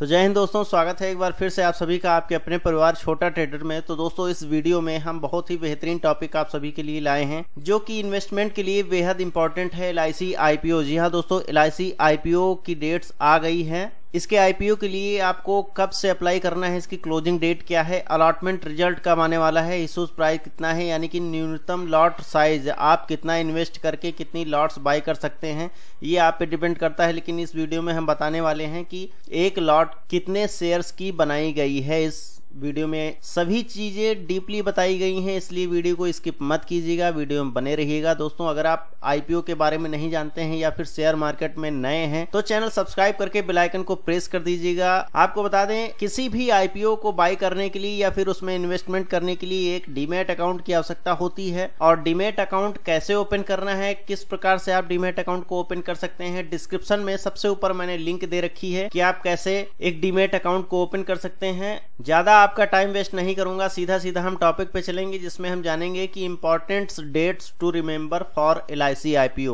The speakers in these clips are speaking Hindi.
तो जय हिंद दोस्तों स्वागत है एक बार फिर से आप सभी का आपके अपने परिवार छोटा ट्रेडर में तो दोस्तों इस वीडियो में हम बहुत ही बेहतरीन टॉपिक आप सभी के लिए लाए हैं जो कि इन्वेस्टमेंट के लिए बेहद इंपॉर्टेंट है एल आई सी आईपीओ जी हाँ दोस्तों एल आई सी आईपीओ की डेट्स आ गई हैं इसके आईपीओ के लिए आपको कब से अप्लाई करना है इसकी क्लोजिंग डेट क्या है अलॉटमेंट रिजल्ट कब आने वाला है इशूज प्राइस कितना है यानी कि न्यूनतम लॉट साइज आप कितना इन्वेस्ट करके कितनी लॉट्स बाई कर सकते हैं ये आप पे डिपेंड करता है लेकिन इस वीडियो में हम बताने वाले हैं कि एक लॉट कितने शेयर्स की बनाई गई है इस वीडियो में सभी चीज़ें डीपली बताई गई हैं इसलिए वीडियो को स्किप मत कीजिएगा वीडियो में बने रहिएगा दोस्तों अगर आप आईपीओ के बारे में नहीं जानते हैं या फिर शेयर मार्केट में नए हैं तो चैनल सब्सक्राइब करके आइकन को प्रेस कर दीजिएगा आपको बता दें किसी भी आईपीओ को बाय करने के लिए या फिर उसमें इन्वेस्टमेंट करने के लिए एक डीमेट अकाउंट की आवश्यकता होती है और डीमेट अकाउंट कैसे ओपन करना है किस प्रकार से आप डीमेट अकाउंट को ओपन कर सकते हैं डिस्क्रिप्शन में सबसे ऊपर मैंने लिंक दे रखी है कि आप कैसे एक डीमेट अकाउंट को ओपन कर सकते हैं ज्यादा आपका टाइम वेस्ट नहीं करूंगा सीधा सीधा हम टॉपिक पे चलेंगे जिसमें हम जानेंगे कि important dates to remember for L I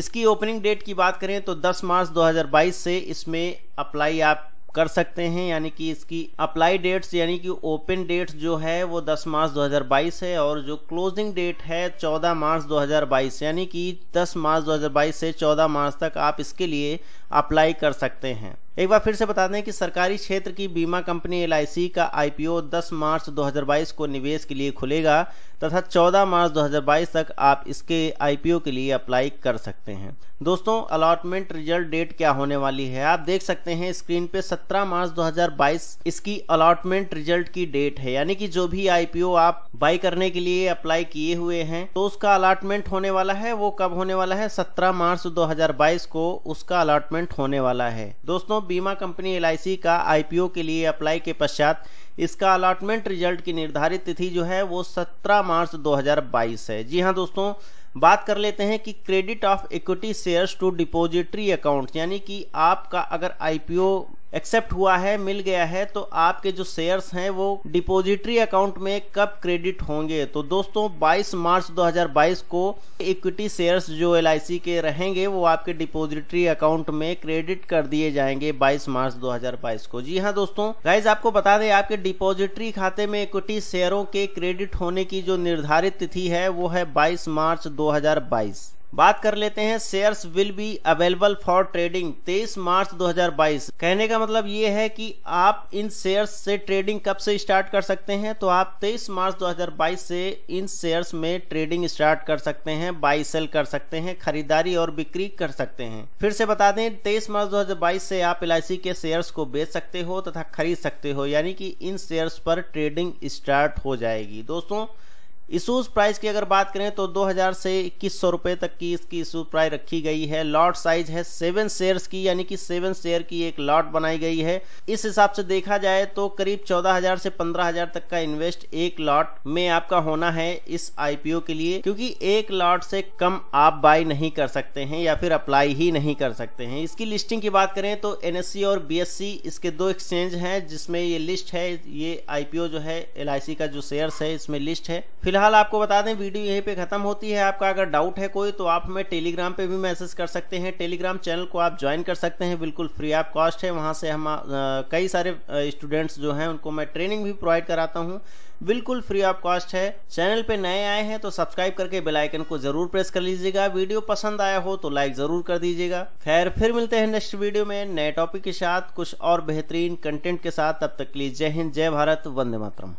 इसकी ओपनिंग डेट की बात करें तो 10 मार्च 2022 से इसमें अप्लाई आप कर सकते हैं यानी कि इसकी अप्लाई डेट्स यानी कि ओपन डेट्स जो है वो 10 मार्च 2022 है और जो क्लोजिंग डेट है 14 मार्च 2022 यानी कि 10 मार्च 2022 से 14 मार्च तक आप इसके लिए अप्लाई कर सकते हैं एक बार फिर से बता दें कि सरकारी क्षेत्र की बीमा कंपनी एल का आईपीओ 10 मार्च 2022 को निवेश के लिए खुलेगा तथा 14 मार्च 2022 तक आप इसके आईपीओ के लिए अप्लाई कर सकते हैं दोस्तों अलॉटमेंट रिजल्ट डेट क्या होने वाली है आप देख सकते हैं स्क्रीन पे 17 मार्च 2022 इसकी अलॉटमेंट रिजल्ट की डेट है यानी कि जो भी आईपीओ आप बाई करने के लिए अप्लाई किए हुए हैं तो उसका अलॉटमेंट होने वाला है वो कब होने वाला है सत्रह मार्च 2022 को उसका अलॉटमेंट होने वाला है दोस्तों बीमा कंपनी एल का आईपीओ के लिए अप्लाई के पश्चात इसका अलॉटमेंट रिजल्ट की निर्धारित तिथि जो है वो 17 मार्च 2022 है जी हाँ दोस्तों बात कर लेते हैं कि credit of equity shares to depository account यानी कि आपका अगर आईपीओ एक्सेप्ट हुआ है मिल गया है तो आपके जो शेयर्स हैं वो डिपॉजिटरी अकाउंट में कब क्रेडिट होंगे तो दोस्तों 22 मार्च 2022 को इक्विटी शेयर्स जो एल के रहेंगे वो आपके डिपॉजिटरी अकाउंट में क्रेडिट कर दिए जाएंगे 22 मार्च 2022 को जी हाँ दोस्तों गाइज आपको बता दें आपके डिपॉजिटरी खाते में इक्विटी शेयरों के क्रेडिट होने की जो निर्धारित तिथि है वो है बाईस मार्च दो बात कर लेते हैं shares will be available for trading 23 मार्च 2022 कहने का मतलब ये है कि आप इन शेयर्स से ट्रेडिंग कब से स्टार्ट कर सकते हैं तो आप 23 मार्च 2022 से इन शेयर्स में ट्रेडिंग स्टार्ट कर सकते हैं बाई सेल कर सकते हैं खरीदारी और बिक्री कर सकते हैं फिर से बता दें तेईस मार्च 2022 से आप एल के शेयर्स को बेच सकते हो तथा खरीद सकते हो यानी कि इन शेयर्स पर ट्रेडिंग स्टार्ट हो जाएगी दोस्तों इशूज प्राइस की अगर बात करें तो 2000 से इक्कीस सौ तक की इसकी इशू प्राइस रखी गई है लॉट साइज है सेवन शेयर्स की यानी कि सेवन शेयर की एक लॉट बनाई गई है इस हिसाब से देखा जाए तो करीब 14000 से 15000 तक का इन्वेस्ट एक लॉट में आपका होना है इस आईपीओ के लिए क्योंकि एक लॉट से कम आप बाई नहीं कर सकते हैं या फिर अप्लाई ही नहीं कर सकते हैं इसकी लिस्टिंग की बात करें तो एन और बी इसके दो एक्सचेंज है जिसमे ये लिस्ट है ये आईपीओ जो है एल का जो शेयर है इसमें लिस्ट है फिलहाल फिलहाल आपको बता दें वीडियो यहीं पे खत्म होती है आपका अगर डाउट है कोई तो आप हमें टेलीग्राम पे भी मैसेज कर सकते हैं टेलीग्राम चैनल को आप ज्वाइन कर सकते हैं बिल्कुल फ्री ऑफ कॉस्ट है वहाँ से हम आ, कई सारे स्टूडेंट्स जो हैं उनको मैं ट्रेनिंग भी प्रोवाइड कराता हूँ बिल्कुल फ्री ऑफ कॉस्ट है चैनल पे नए आए हैं तो सब्सक्राइब करके बेलाइकन को जरूर प्रेस कर लीजिएगा वीडियो पसंद आया हो तो लाइक जरूर कर दीजिएगा खैर फिर मिलते हैं नेक्स्ट वीडियो में नए टॉपिक के साथ कुछ और बेहतरीन कंटेंट के साथ तब तक लीजिए जय हिंद जय भारत वंदे मातरम